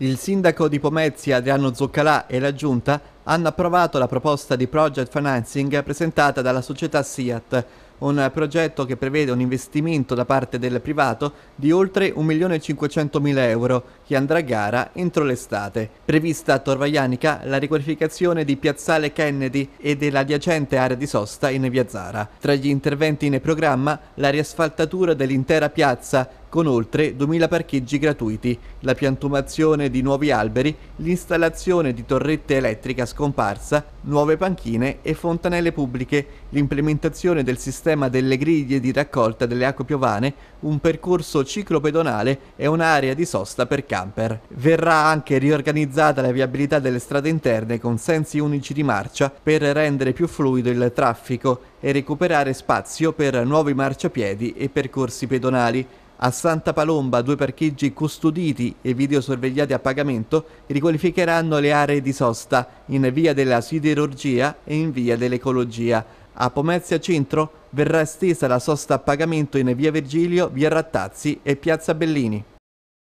Il sindaco di Pomezia Adriano Zoccalà e la giunta hanno approvato la proposta di project financing presentata dalla società SIAT, un progetto che prevede un investimento da parte del privato di oltre 1.500.000 euro che andrà a gara entro l'estate. Prevista a Torvaianica la riqualificazione di Piazzale Kennedy e dell'adiacente area di sosta in Via Zara. Tra gli interventi in programma la riasfaltatura dell'intera piazza con oltre 2.000 parcheggi gratuiti, la piantumazione di nuovi alberi, l'installazione di torrette elettriche a scoperto scomparsa, nuove panchine e fontanelle pubbliche, l'implementazione del sistema delle griglie di raccolta delle acque piovane, un percorso ciclopedonale e un'area di sosta per camper. Verrà anche riorganizzata la viabilità delle strade interne con sensi unici di marcia per rendere più fluido il traffico e recuperare spazio per nuovi marciapiedi e percorsi pedonali. A Santa Palomba due parcheggi custoditi e videosorvegliati a pagamento riqualificheranno le aree di sosta in via della siderurgia e in via dell'ecologia. A Pomezia Centro verrà estesa la sosta a pagamento in via Virgilio, via Rattazzi e piazza Bellini.